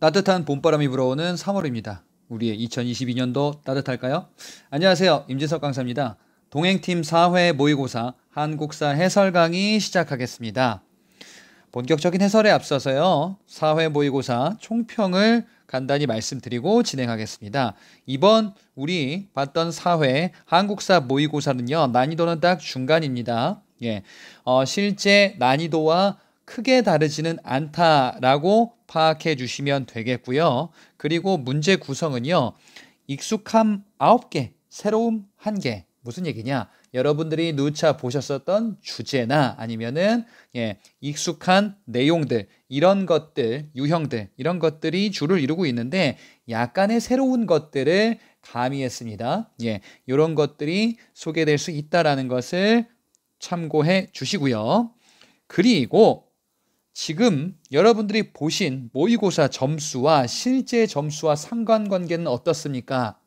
따뜻한 봄바람이 불어오는 3월입니다. 우리의 2022년도 따뜻할까요? 안녕하세요. 임진석 강사입니다. 동행팀 4회 모의고사 한국사 해설 강의 시작하겠습니다. 본격적인 해설에 앞서서요. 4회 모의고사 총평을 간단히 말씀드리고 진행하겠습니다. 이번 우리 봤던 4회 한국사 모의고사는요. 난이도는 딱 중간입니다. 예. 어, 실제 난이도와 크게 다르지는 않다라고 파악해 주시면 되겠고요. 그리고 문제 구성은요. 익숙함 9개, 새로움 1개. 무슨 얘기냐? 여러분들이 누차 보셨었던 주제나 아니면은 예, 익숙한 내용들 이런 것들, 유형들 이런 것들이 주를 이루고 있는데 약간의 새로운 것들을 가미했습니다. 예. 요런 것들이 소개될 수 있다라는 것을 참고해 주시고요. 그리고 지금 여러분들이 보신 모의고사 점수와 실제 점수와 상관관계는 어떻습니까?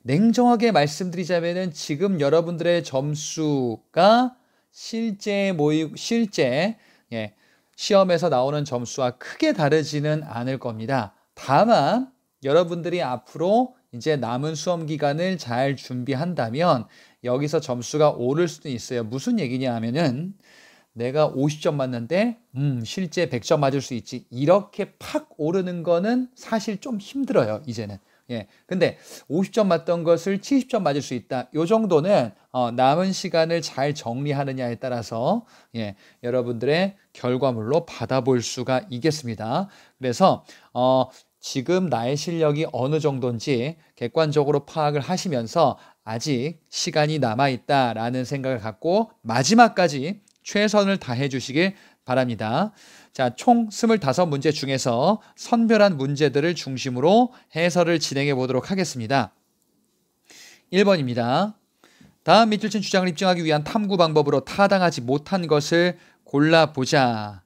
냉정하게 말씀드리자면 지금 여러분들의 점수가 실제 모의 실제 예, 시험에서 나오는 점수와 크게 다르지는 않을 겁니다. 다만 여러분들이 앞으로 이제 남은 수험 기간을 잘 준비한다면 여기서 점수가 오를 수도 있어요. 무슨 얘기냐 하면은 내가 50점 맞는데 음, 실제 100점 맞을 수 있지. 이렇게 팍 오르는 거는 사실 좀 힘들어요, 이제는. 예. 근데 50점 맞던 것을 70점 맞을 수 있다. 요 정도는 어, 남은 시간을 잘 정리하느냐에 따라서 예, 여러분들의 결과물로 받아볼 수가 있겠습니다. 그래서 어, 지금 나의 실력이 어느 정도인지 객관적으로 파악을 하시면서 아직 시간이 남아 있다라는 생각을 갖고 마지막까지 최선을 다해 주시길 바랍니다. 자, 총 25문제 중에서 선별한 문제들을 중심으로 해설을 진행해 보도록 하겠습니다. 1번입니다. 다음 밑줄 친 주장을 입증하기 위한 탐구 방법으로 타당하지 못한 것을 골라보자.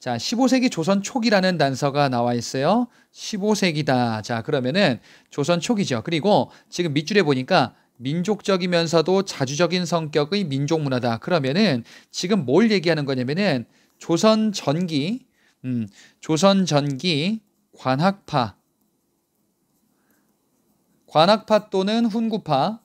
자, 15세기 조선 초기라는 단서가 나와 있어요. 15세기다. 자, 그러면은 조선 초기죠. 그리고 지금 밑줄에 보니까 민족적이면서도 자주적인 성격의 민족 문화다. 그러면은 지금 뭘 얘기하는 거냐면은 조선 전기, 음, 조선 전기 관학파, 관학파 또는 훈구파.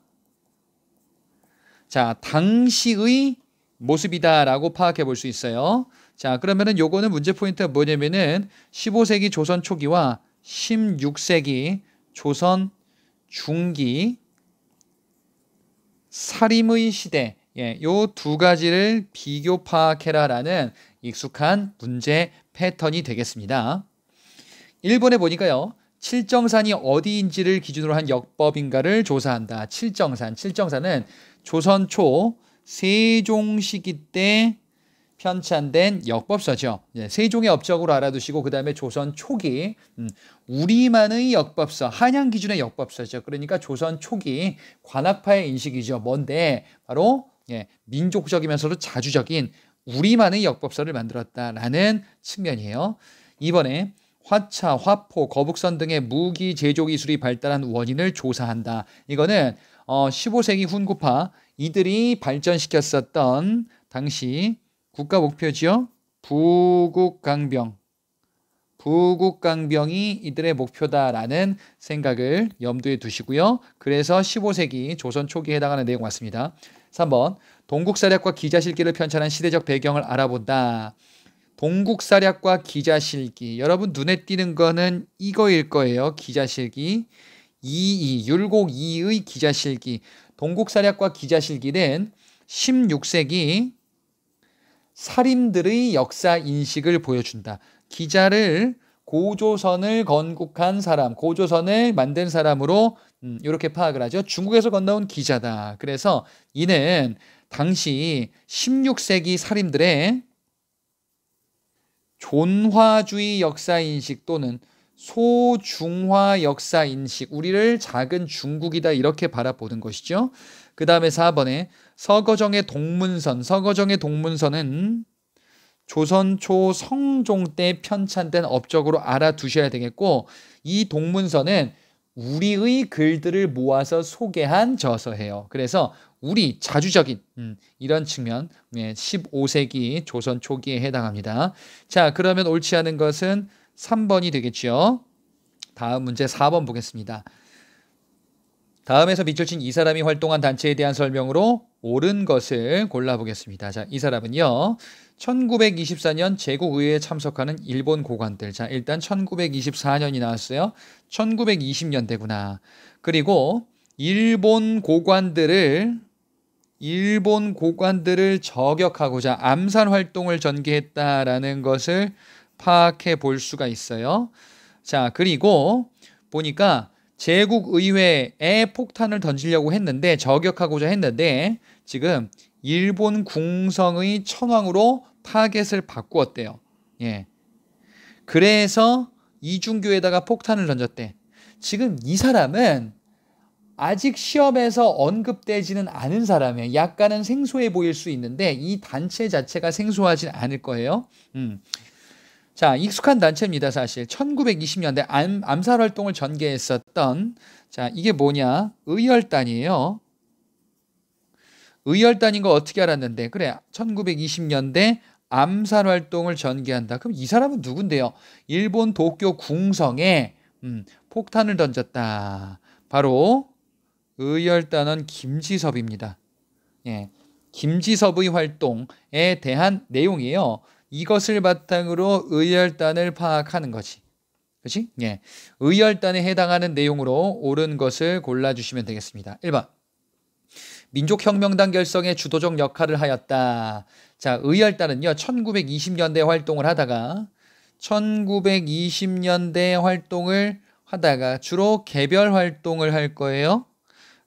자, 당시의 모습이다라고 파악해 볼 수 있어요. 자, 그러면은 요거는 문제 포인트가 뭐냐면은 15세기 조선 초기와 16세기 조선 중기 살림의 시대 예, 요 두 가지를 비교 파악해라라는 익숙한 문제 패턴이 되겠습니다. 1번에 보니까요. 칠정산이 어디인지를 기준으로 한 역법인가를 조사한다. 칠정산. 칠정산은 조선 초 세종시기 때 편찬된 역법서죠. 예, 세종의 업적으로 알아두시고 그 다음에 조선 초기 음, 우리만의 역법서, 한양 기준의 역법서죠. 그러니까 조선 초기 관악파의 인식이죠. 뭔데 바로 예, 민족적이면서도 자주적인 우리만의 역법서를 만들었다라는 측면이에요. 이번에 화차, 화포, 거북선 등의 무기 제조 기술이 발달한 원인을 조사한다. 이거는 어, 15세기 훈구파 이들이 발전시켰었던 당시 국가 목표지요. 부국강병. 부국강병이 이들의 목표다라는 생각을 염두에 두시고요. 그래서 15세기 조선 초기에 해당하는 내용 같습니다. 3번 동국사략과 기자실기를 편찬한 시대적 배경을 알아본다. 동국사략과 기자실기. 여러분 눈에 띄는 거는 이거일 거예요. 기자실기. 2.2. 2, 율곡 2의 기자실기. 동국사략과 기자실기는 16세기 살인들의 역사 인식을 보여준다. 기자를 고조선을 건국한 사람, 고조선을 만든 사람으로 음, 이렇게 파악을 하죠. 중국에서 건너온 기자다. 그래서 이는 당시 16세기 사림들의 존화주의 역사 인식 또는 소중화 역사 인식, 우리를 작은 중국이다 이렇게 바라보는 것이죠. 그 다음에 4번에 서거정의 동문선, 서거정의 동문선은 조선 초 성종 때 편찬된 업적으로 알아두셔야 되겠고 이 동문서는 우리의 글들을 모아서 소개한 저서예요. 그래서 우리 자주적인 음, 이런 측면 15세기 예, 조선 초기에 해당합니다. 자 그러면 옳지 않은 것은 3번이 되겠지요. 다음 문제 4번 보겠습니다. 다음에서 밑줄친 이 사람이 활동한 단체에 대한 설명으로 옳은 것을 골라보겠습니다. 자, 이 사람은요. 1924년 제국의회에 참석하는 일본 고관들. 자, 일단 1924년이 나왔어요. 1920년대구나. 그리고 일본 고관들을 일본 고관들을 저격하고자 암살 활동을 전개했다라는 것을 파악해 볼 수가 있어요. 자, 그리고 보니까 제국의회에 폭탄을 던지려고 했는데 저격하고자 했는데 지금 일본 궁성의 천황으로 타겟을 바꾸었대요. 예. 그래서 이중교에다가 폭탄을 던졌대. 지금 이 사람은 아직 시험에서 언급되지는 않은 사람이에요. 약간은 생소해 보일 수 있는데 이 단체 자체가 생소하진 않을 거예요. 음. 자, 익숙한 단체입니다, 사실. 1920년대 암, 암살 활동을 전개했었던 자, 이게 뭐냐? 의열단이에요. 의열단인 거 어떻게 알았는데? 그래. 1920년대 암살 활동을 전개한다. 그럼 이 사람은 누군데요? 일본 도쿄 궁성에 음, 폭탄을 던졌다. 바로 의열단은 김지섭입니다. 예. 김지섭의 활동에 대한 내용이에요. 이것을 바탕으로 의열단을 파악하는 거지. 그렇 예. 의열단에 해당하는 내용으로 옳은 것을 골라주시면 되겠습니다. 1번. 민족혁명당 결성의 주도적 역할을 하였다. 자, 의열단은요. 1920년대 활동을 하다가 1920년대 활동을 하다가 주로 개별 활동을 할 거예요.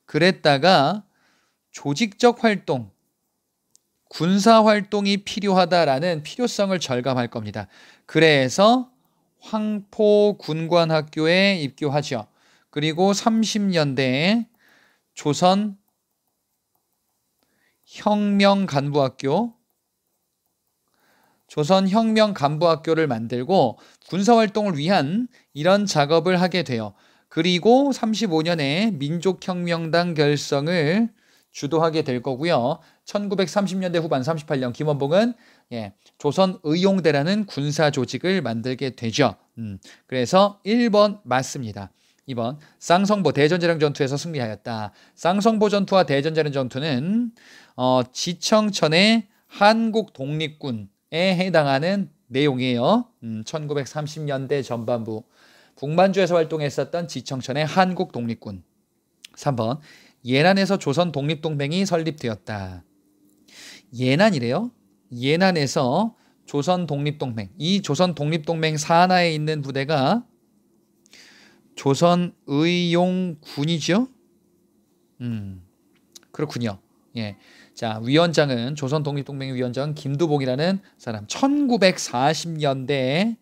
그랬다가 조직적 활동, 군사 활동이 필요하다라는 필요성을 절감할 겁니다. 그래서 황포 군관학교에 입교하죠. 그리고 30년대에 조선 혁명 간부학교 조선 혁명 간부학교를 만들고 군사 활동을 위한 이런 작업을 하게 돼요. 그리고 35년에 민족혁명당 결성을 주도하게 될 거고요. 1930년대 후반 38년 김원봉은 예, 조선 의용대라는 군사 조직을 만들게 되죠. 음, 그래서 1번 맞습니다. 2번 쌍성보 대전자령 전투에서 승리하였다. 쌍성보 전투와 대전자령 전투는 어, 지청천의 한국 독립군에 해당하는 내용이에요. 음, 1930년대 전반부 북만주에서 활동했었던 지청천의 한국 독립군. 3번 예난에서 조선 독립동맹이 설립되었다. 예난이래요? 예난에서 조선 독립동맹. 이 조선 독립동맹 산하에 있는 부대가 조선 의용군이죠? 음, 그렇군요. 예. 자, 위원장은 조선 독립동맹 위원장 김두복이라는 사람. 1940년대에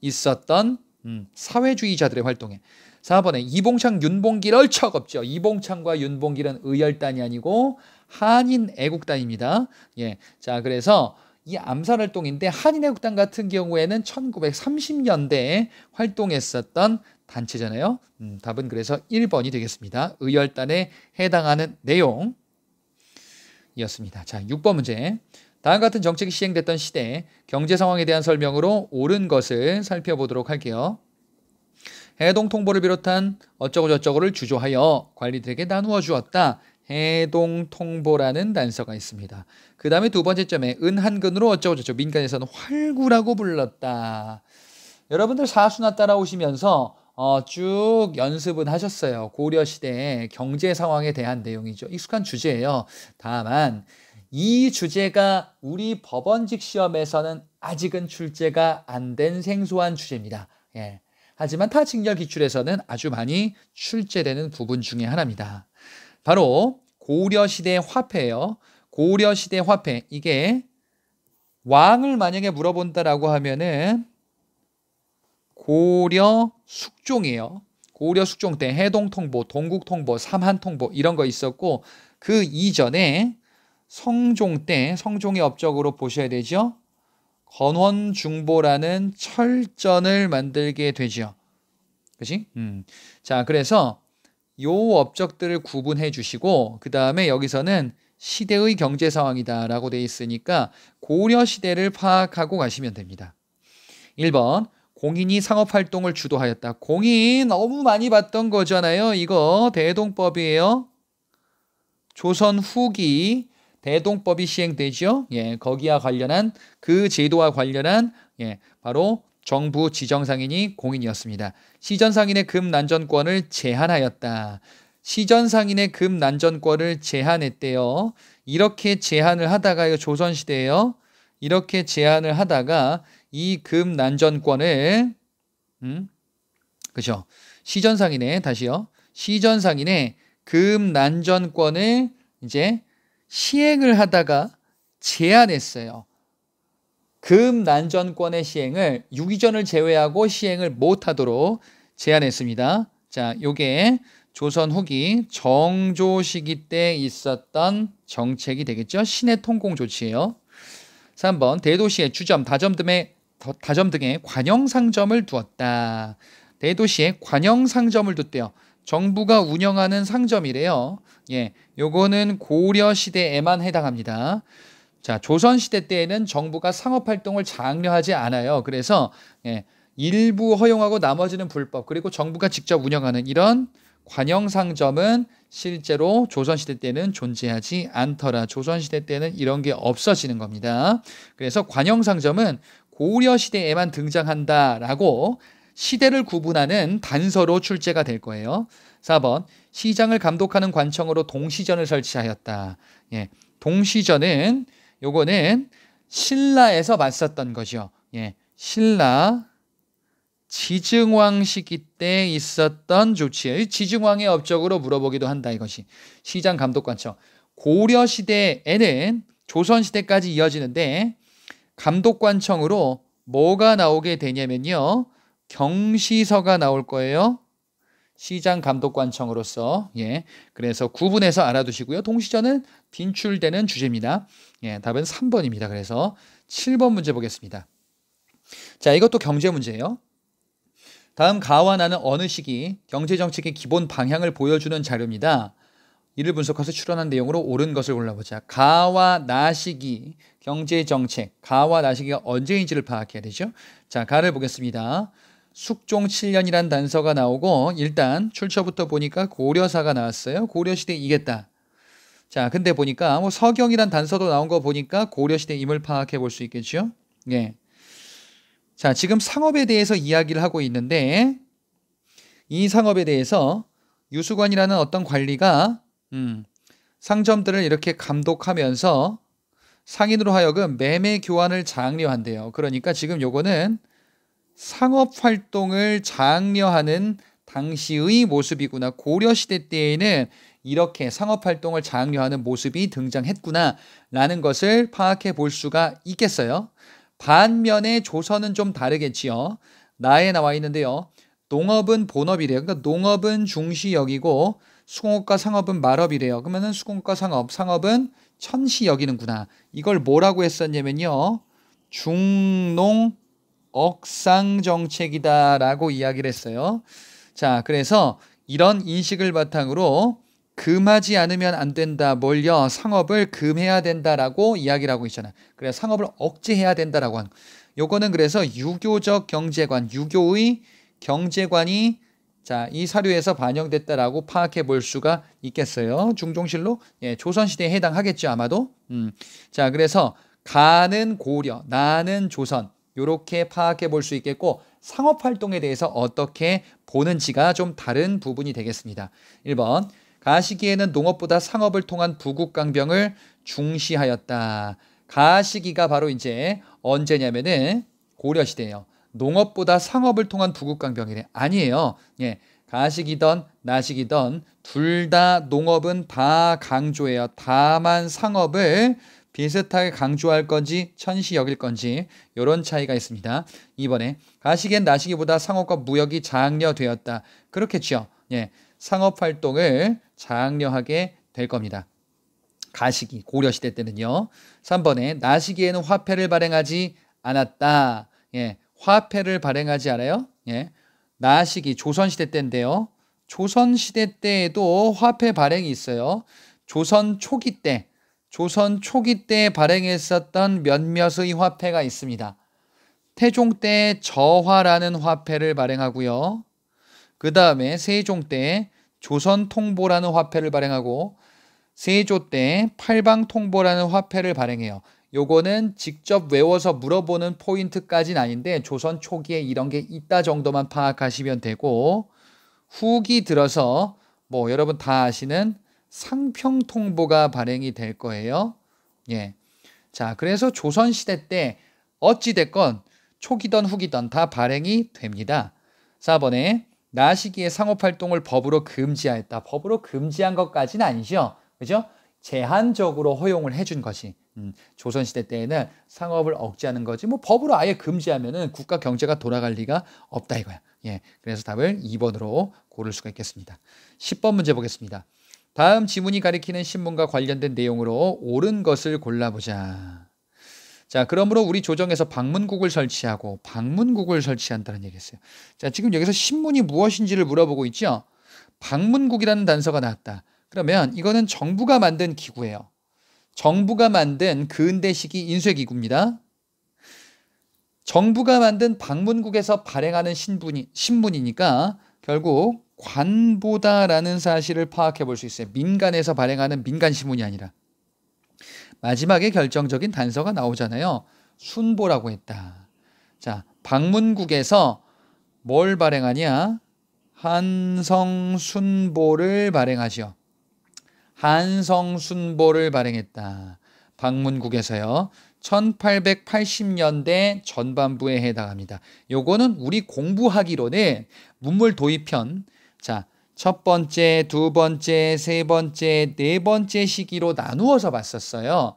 있었던 음, 사회주의자들의 활동에 4번에 이봉창 윤봉길 을척없죠 이봉창과 윤봉길은 의열단이 아니고 한인 애국단입니다. 예. 자, 그래서 이 암살 활동인데 한인 애국단 같은 경우에는 1930년대에 활동했었던 단체잖아요. 음, 답은 그래서 1번이 되겠습니다. 의열단에 해당하는 내용이었습니다. 자, 6번 문제. 다음 같은 정책이 시행됐던 시대 경제 상황에 대한 설명으로 옳은 것을 살펴보도록 할게요. 해동 통보를 비롯한 어쩌고저쩌고를 주조하여 관리들에게 나누어 주었다. 해동 통보라는 단서가 있습니다. 그 다음에 두 번째 점에 은한근으로 어쩌고저쩌고 민간에서는 활구라고 불렀다. 여러분들 사수나 따라오시면서 어, 쭉 연습은 하셨어요. 고려시대의 경제 상황에 대한 내용이죠. 익숙한 주제예요. 다만, 이 주제가 우리 법원직 시험에서는 아직은 출제가 안 된 생소한 주제입니다. 예. 하지만 타징결 기출에서는 아주 많이 출제되는 부분 중의 하나입니다. 바로 고려시대 화폐예요. 고려시대 화폐. 이게 왕을 만약에 물어본다라고 하면은 고려 숙종이에요. 고려 숙종 때 해동통보, 동국통보, 삼한통보 이런 거 있었고 그 이전에 성종 때 성종의 업적으로 보셔야 되죠. 건원중보라는 철전을 만들게 되지요. 그지? 음. 자, 그래서 요 업적들을 구분해 주시고 그 다음에 여기서는 시대의 경제 상황이다라고 돼 있으니까 고려 시대를 파악하고 가시면 됩니다. 1번 공인이 상업 활동을 주도하였다. 공인 너무 많이 봤던 거잖아요. 이거 대동법이에요. 조선 후기 대동법이 시행되죠. 예, 거기와 관련한 그 제도와 관련한 예, 바로 정부 지정상인이 공인이었습니다. 시전상인의 금난전권을 제한하였다. 시전상인의 금난전권을 제한했대요. 이렇게 제한을 하다가요 조선시대에요. 이렇게 제한을 하다가 이 금난전권을 음 그죠 시전상인의 다시요 시전상인의 금난전권을 이제 시행을 하다가 제안했어요. 금난전권의 시행을 유기전을 제외하고 시행을 못하도록 제안했습니다. 자, 요게 조선 후기 정조 시기 때 있었던 정책이 되겠죠. 시내 통공 조치예요. 3번 대도시의 주점 다점 등에 다점 등의 관영 상점을 두었다. 대도시에 관영 상점을 뒀대요. 정부가 운영하는 상점이래요. 예, 요거는 고려 시대에만 해당합니다. 자, 조선 시대 때에는 정부가 상업 활동을 장려하지 않아요. 그래서 예, 일부 허용하고 나머지는 불법. 그리고 정부가 직접 운영하는 이런 관영 상점은 실제로 조선시대 때는 존재하지 않더라. 조선시대 때는 이런 게 없어지는 겁니다. 그래서 관영 상점은 고려시대에만 등장한다라고 시대를 구분하는 단서로 출제가 될 거예요. 4번 시장을 감독하는 관청으로 동시전을 설치하였다. 예, 동시전은 요거는 신라에서 맞섰던 거죠. 예, 신라 지증왕 시기 때 있었던 조치예요. 지증왕의 업적으로 물어보기도 한다 이것이 시장 감독 관청. 고려 시대에는 조선 시대까지 이어지는데 감독 관청으로 뭐가 나오게 되냐면요. 경시서가 나올 거예요. 시장 감독관청으로서 예 그래서 구분해서 알아두시고요. 동시전은 빈출되는 주제입니다. 예 답은 3번입니다. 그래서 7번 문제 보겠습니다. 자 이것도 경제 문제예요. 다음 가와 나는 어느 시기 경제정책의 기본 방향을 보여주는 자료입니다. 이를 분석해서 출연한 내용으로 옳은 것을 골라보자. 가와 나 시기 경제정책 가와 나 시기가 언제인지를 파악해야 되죠. 자 가를 보겠습니다. 숙종 7년이란 단서가 나오고 일단 출처부터 보니까 고려사가 나왔어요. 고려시대 이겠다. 자, 근데 보니까 뭐 서경이란 단서도 나온 거 보니까 고려시대임을 파악해 볼 수 있겠죠. 예. 자, 지금 상업에 대해서 이야기를 하고 있는데 이 상업에 대해서 유수관이라는 어떤 관리가 음, 상점들을 이렇게 감독하면서 상인으로 하여금 매매 교환을 장려한대요. 그러니까 지금 요거는 상업 활동을 장려하는 당시의 모습이구나. 고려시대 때에는 이렇게 상업 활동을 장려하는 모습이 등장했구나라는 것을 파악해 볼 수가 있겠어요. 반면에 조선은 좀 다르겠지요. 나에 나와 있는데요. 농업은 본업이래요. 그러니까 농업은 중시 역이고 수공업과 상업은 말업이래요. 그러면은 수공업과 상업, 상업은 천시 역이는구나 이걸 뭐라고 했었냐면요. 중농 억상 정책이다라고 이야기를 했어요. 자, 그래서 이런 인식을 바탕으로 금하지 않으면 안 된다. 뭘요? 상업을 금해야 된다라고 이야기를 하고 있잖아. 요그래 상업을 억제해야 된다라고 하는. 요거는 그래서 유교적 경제관, 유교의 경제관이 자, 이 사료에서 반영됐다라고 파악해 볼 수가 있겠어요. 중종실로 예, 조선시대에 해당하겠죠, 아마도. 음. 자, 그래서 가는 고려, 나는 조선. 이렇게 파악해 볼 수 있겠고 상업 활동에 대해서 어떻게 보는지가 좀 다른 부분이 되겠습니다. 1번 가시기에는 농업보다 상업을 통한 부국 강병을 중시하였다. 가시기가 바로 이제 언제냐면은 고려 시대예요. 농업보다 상업을 통한 부국 강병이래. 아니에요. 예. 가식이던 나식이던 둘다 농업은 다 강조해요. 다만 상업을 비슷하게 강조할 건지 천시 여길 건지 이런 차이가 있습니다. 이번에 가시겐 나시기보다 상업과 무역이 장려되었다. 그렇겠죠. 예, 상업 활동을 장려하게 될 겁니다. 가시기 고려 시대 때는요. 3번에 나시기에는 화폐를 발행하지 않았다. 예, 화폐를 발행하지 않아요. 예, 나시기 조선 시대 때인데요. 조선 시대 때에도 화폐 발행이 있어요. 조선 초기 때 조선 초기 때 발행했었던 몇몇의 화폐가 있습니다. 태종 때 저화라는 화폐를 발행하고요. 그 다음에 세종 때 조선 통보라는 화폐를 발행하고 세조 때 팔방 통보라는 화폐를 발행해요. 요거는 직접 외워서 물어보는 포인트까지는 아닌데 조선 초기에 이런 게 있다 정도만 파악하시면 되고 후기 들어서 뭐 여러분 다 아시는 상평 통보가 발행이 될 거예요. 예. 자, 그래서 조선 시대 때 어찌 됐건 초기던 후기던 다 발행이 됩니다. 4번에 나 시기에 상업 활동을 법으로 금지하였다. 법으로 금지한 것까지는 아니죠. 그죠? 제한적으로 허용을 해준 것이 음, 조선시대 때에는 상업을 억제하는 거지 뭐 법으로 아예 금지하면은 국가 경제가 돌아갈 리가 없다 이거야. 예, 그래서 답을 2번으로 고를 수가 있겠습니다. 10번 문제 보겠습니다. 다음 지문이 가리키는 신문과 관련된 내용으로 옳은 것을 골라보자. 자, 그러므로 우리 조정에서 방문국을 설치하고 방문국을 설치한다는 얘기했어요. 자, 지금 여기서 신문이 무엇인지를 물어보고 있죠. 방문국이라는 단서가 나왔다. 그러면 이거는 정부가 만든 기구예요. 정부가 만든 근대식이 인쇄기구입니다. 정부가 만든 방문국에서 발행하는 신분이, 신문이니까 결국 관보다라는 사실을 파악해 볼 수 있어요. 민간에서 발행하는 민간 신문이 아니라 마지막에 결정적인 단서가 나오잖아요. 순보라고 했다. 자, 방문국에서 뭘 발행하냐? 한성순보를 발행하시오. 한성순보를 발행했다. 방문국에서요. 1880년대 전반부에 해당합니다. 요거는 우리 공부하기로는 문물 도입편 자, 첫 번째, 두 번째, 세 번째, 네 번째 시기로 나누어서 봤었어요.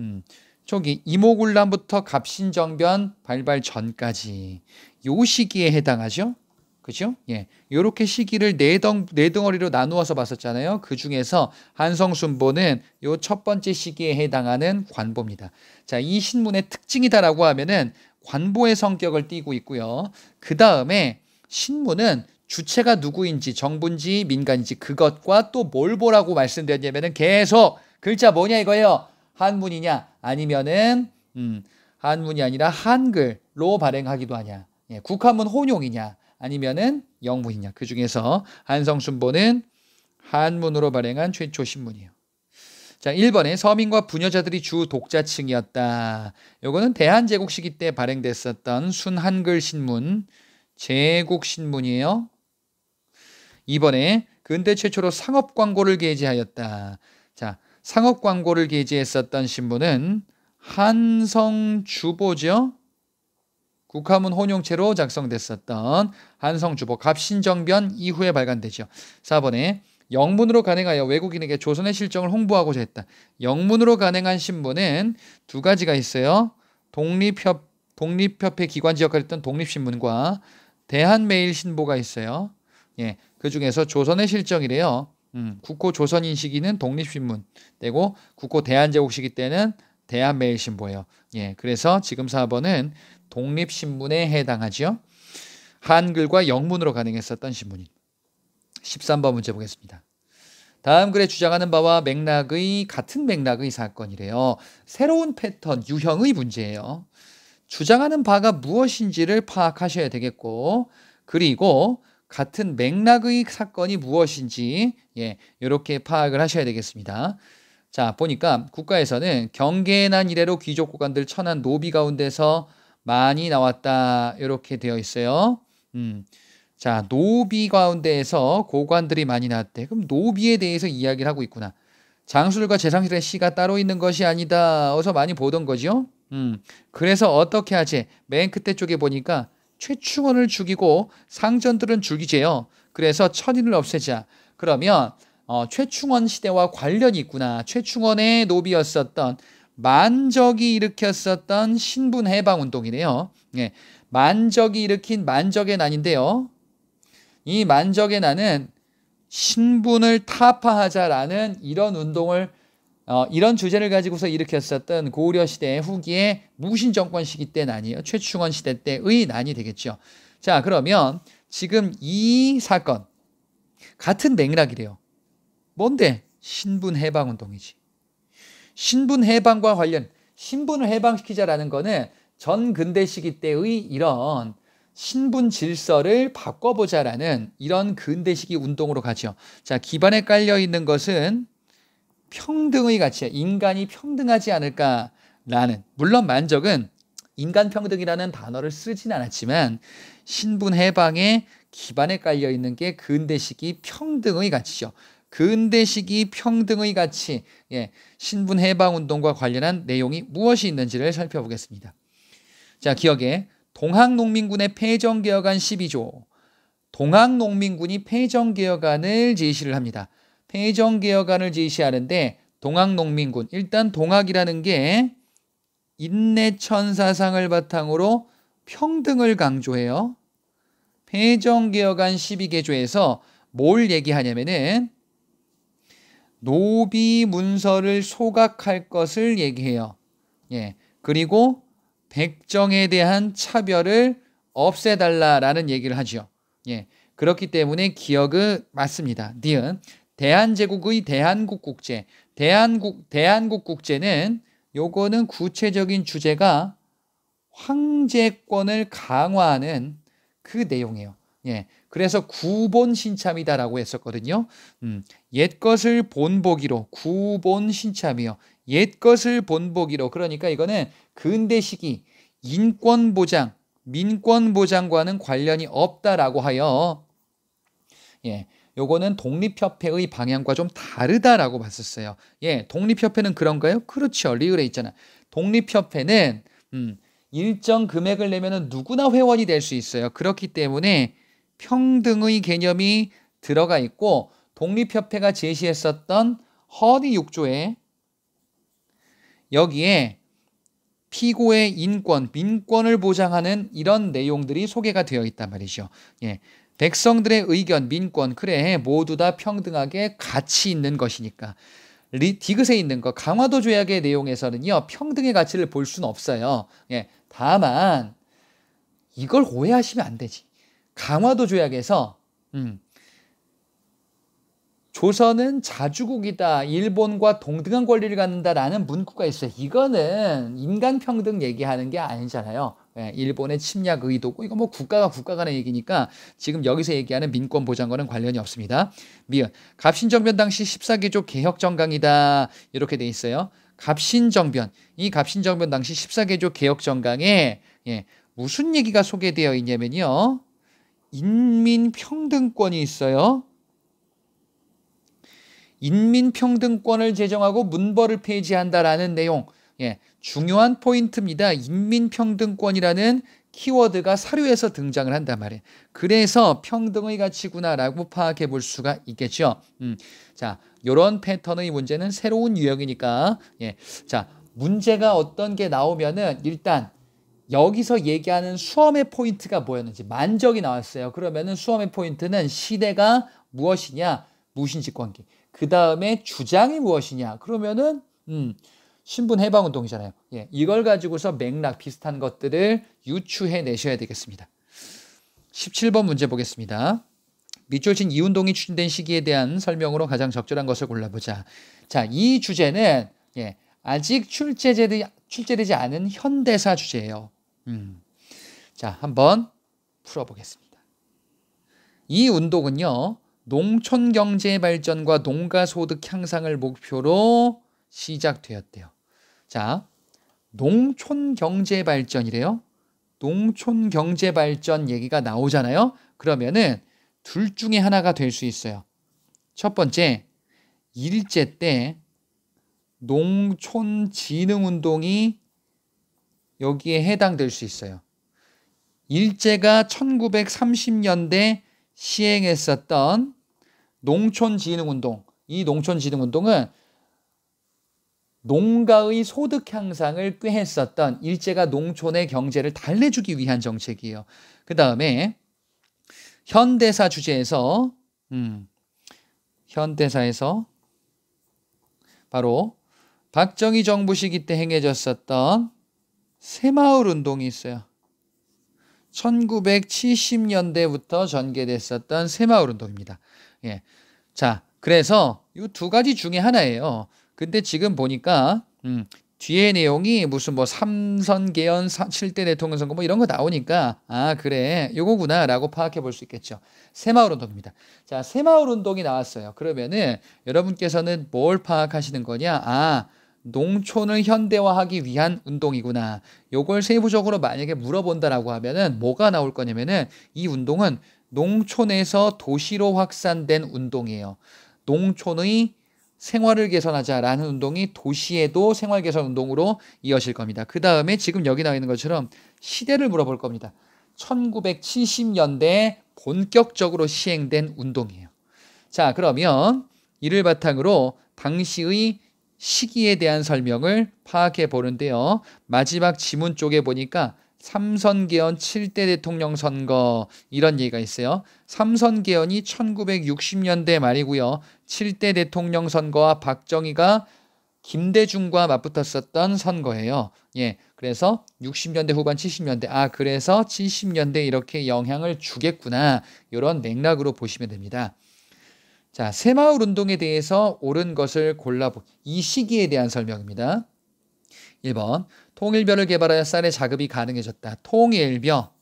음, 초기 이모군란부터 갑신정변 발발 전까지 요 시기에 해당하죠. 그죠? 예. 요렇게 시기를 네, 덩, 네 덩어리로 나누어서 봤었잖아요. 그 중에서 한성순보는 요 첫 번째 시기에 해당하는 관보입니다. 자, 이 신문의 특징이다라고 하면은 관보의 성격을 띠고 있고요. 그 다음에 신문은 주체가 누구인지 정부인지 민간인지 그것과 또 뭘 보라고 말씀드렸냐면은 계속 글자 뭐냐 이거예요. 한문이냐 아니면은 음, 한문이 아니라 한글로 발행하기도 하냐. 예, 국한문 혼용이냐 아니면은 영문이냐. 그 중에서 한성순보는 한문으로 발행한 최초 신문이에요. 자, 1번에 서민과 부녀자들이 주 독자층이었다. 요거는 대한제국 시기 때 발행됐었던 순한글 신문, 제국신문이에요. 이번에 근대 최초로 상업 광고를 게재하였다. 자, 상업 광고를 게재했었던 신문은 한성주보죠. 국화문 혼용체로 작성됐었던 한성주보 갑신정변 이후에 발간되죠. 4번에 영문으로 간행하여 외국인에게 조선의 실정을 홍보하고자 했다. 영문으로 간행한 신문은 두 가지가 있어요. 독립협, 독립협회 기관지 역할을 했던 독립신문과 대한매일신보가 있어요. 예, 그 중에서 조선의 실정이래요. 음, 국호 조선인 시기는 독립신문 되고 국호 대한제국 시기 때는 대한매일신보예요. 예, 그래서 지금 4번은 독립신문에 해당하지요. 한글과 영문으로 가능했었던 신문인. 13번 문제 보겠습니다. 다음 글에 주장하는 바와 맥락의 같은 맥락의 사건이래요. 새로운 패턴, 유형의 문제예요. 주장하는 바가 무엇인지를 파악하셔야 되겠고 그리고 같은 맥락의 사건이 무엇인지 예, 이렇게 파악을 하셔야 되겠습니다. 자, 보니까 국가에서는 경계에 난 이래로 귀족 고관들 천한 노비 가운데서 많이 나왔다. 이렇게 되어 있어요. 음. 자, 노비 가운데에서 고관들이 많이 나왔대. 그럼 노비에 대해서 이야기를 하고 있구나. 장수들과 재상실의 시가 따로 있는 것이 아니다. 어서 많이 보던 거지요. 음. 그래서 어떻게 하지? 맨 끝에 쪽에 보니까 최충원을 죽이고 상전들은 죽이재요. 그래서 천인을 없애자. 그러면 어, 최충원 시대와 관련이 있구나. 최충원의 노비였었던 만적이 일으켰었던 신분 해방 운동이네요. 예. 만적이 일으킨 만적의 난인데요. 이 만적의 난은 신분을 타파하자라는 이런 운동을 어, 이런 주제를 가지고서 일으켰었던 고려 시대 후기의 무신 정권 시기 때 난이요. 최충원 시대 때의 난이 되겠죠. 자, 그러면 지금 이 사건 같은 맥락이래요. 뭔데? 신분 해방 운동이지. 신분 해방과 관련 신분을 해방시키자라는 거는 전 근대 시기 때의 이런 신분 질서를 바꿔보자라는 이런 근대 시기 운동으로 가죠. 자, 기반에 깔려 있는 것은 평등의 가치야. 인간이 평등하지 않을까라는. 물론 만적은 인간 평등이라는 단어를 쓰진 않았지만 신분 해방의 기반에 깔려 있는 게 근대식이 평등의 가치죠. 근대식이 평등의 가치, 예, 신분 해방 운동과 관련한 내용이 무엇이 있는지를 살펴보겠습니다. 자, 기억에 동학농민군의 폐정개혁안 12조. 동학농민군이 폐정개혁안을 제시를 합니다. 폐정 개혁안을 제시하는데 동학농민군 일단 동학이라는 게 인내천 사상을 바탕으로 평등을 강조해요. 폐정 개혁안 12개조에서 뭘 얘기하냐면은 노비 문서를 소각할 것을 얘기해요. 예. 그리고 백정에 대한 차별을 없애달라라는 얘기를 하죠. 예. 그렇기 때문에 기억은 맞습니다. 니은 대한제국의 대한국 국제 대한국 대한국 국제는 요거는 구체적인 주제가 황제권을 강화하는 그 내용이에요. 예. 그래서 구본 신참이다라고 했었거든요. 음, 옛것을 본보기로 구본 신참이요. 옛것을 본보기로 그러니까 이거는 근대 시기 인권 보장, 민권 보장과는 관련이 없다라고 하여 예. 요거는 독립협회의 방향과 좀 다르다라고 봤었어요. 예, 독립협회는 그런가요? 그렇죠. 리을에 있잖아. 독립협회는 음, 일정 금액을 내면은 누구나 회원이 될 수 있어요. 그렇기 때문에 평등의 개념이 들어가 있고 독립협회가 제시했었던 허니 6조에 여기에 피고의 인권, 민권을 보장하는 이런 내용들이 소개가 되어 있단 말이죠. 예. 백성들의 의견, 민권, 그래 모두 다 평등하게 가치 있는 것이니까. 리, 디귿에 있는 거, 강화도 조약의 내용에서는요, 평등의 가치를 볼 수는 없어요. 예, 다만, 이걸 오해하시면 안 되지. 강화도 조약에서, 음, 조선은 자주국이다, 일본과 동등한 권리를 갖는다라는 문구가 있어요. 이거는 인간평등 얘기하는 게 아니잖아요. 예, 일본의 침략 의도고 이거 뭐 국가가 국가 간의 얘기니까 지금 여기서 얘기하는 민권 보장과는 관련이 없습니다. 미은 갑신정변 당시 14개조 개혁 정강이다 이렇게 돼 있어요. 갑신정변 이 갑신정변 당시 14개조 개혁 정강에 예, 무슨 얘기가 소개되어 있냐면요. 인민평등권이 있어요. 인민평등권을 제정하고 문벌을 폐지한다라는 내용. 예, 중요한 포인트입니다. 인민평등권이라는 키워드가 사료에서 등장을 한단 말이에요. 그래서 평등의 가치구나라고 파악해 볼 수가 있겠죠. 음, 자, 요런 패턴의 문제는 새로운 유형이니까, 예, 자, 문제가 어떤 게 나오면은 일단 여기서 얘기하는 수험의 포인트가 뭐였는지 만적이 나왔어요. 그러면은 수험의 포인트는 시대가 무엇이냐, 무신직 권기그 다음에 주장이 무엇이냐. 그러면은 음, 신분 해방 운동이잖아요. 예, 이걸 가지고서 맥락 비슷한 것들을 유추해 내셔야 되겠습니다. 17번 문제 보겠습니다. 밑줄친 이 운동이 추진된 시기에 대한 설명으로 가장 적절한 것을 골라보자. 자, 이 주제는 예, 아직 출제되지, 출제되지 않은 현대사 주제예요. 음. 자, 한번 풀어보겠습니다. 이 운동은요, 농촌 경제 발전과 농가 소득 향상을 목표로 시작되었대요. 자, 농촌 경제 발전이래요. 농촌 경제 발전 얘기가 나오잖아요. 그러면은 둘 중에 하나가 될 수 있어요. 첫 번째, 일제 때 농촌 진흥 운동이 여기에 해당될 수 있어요. 일제가 1930년대 시행했었던 농촌 진흥 운동. 이 농촌 진흥 운동은 농가의 소득 향상을 꾀했었던 일제가 농촌의 경제를 달래주기 위한 정책이에요. 그 다음에 현대사 주제에서 음, 현대사에서 바로 박정희 정부 시기 때 행해졌었던 새마을 운동이 있어요. 1970년대부터 전개됐었던 새마을 운동입니다. 예. 자, 그래서 이 두 가지 중에 하나예요. 근데 지금 보니까 음, 뒤에 내용이 무슨 뭐 삼선 개헌 7대 대통령 선거 뭐 이런 거 나오니까 아 그래 요거구나라고 파악해 볼 수 있겠죠. 새마을 운동입니다. 자, 새마을 운동이 나왔어요. 그러면은 여러분께서는 뭘 파악하시는 거냐? 아, 농촌을 현대화하기 위한 운동이구나. 요걸 세부적으로 만약에 물어본다라고 하면은 뭐가 나올 거냐면은 이 운동은 농촌에서 도시로 확산된 운동이에요. 농촌의 생활을 개선하자라는 운동이 도시에도 생활 개선 운동으로 이어질 겁니다. 그 다음에 지금 여기 나와 있는 것처럼 시대를 물어볼 겁니다. 1970년대에 본격적으로 시행된 운동이에요. 자, 그러면 이를 바탕으로 당시의 시기에 대한 설명을 파악해 보는데요. 마지막 지문 쪽에 보니까 삼선 개헌 7대 대통령 선거 이런 얘기가 있어요. 삼선 개헌이 1960년대 말이고요. 7대 대통령 선거와 박정희가 김대중과 맞붙었었던 선거예요. 예. 그래서 60년대 후반 70년대 아 그래서 70년대 이렇게 영향을 주겠구나. 이런 맥락으로 보시면 됩니다. 자, 새마을 운동에 대해서 옳은 것을 골라보 이 시기에 대한 설명입니다. 1번 통일벼를 개발하여 쌀의 자급이 가능해졌다. 통일벼.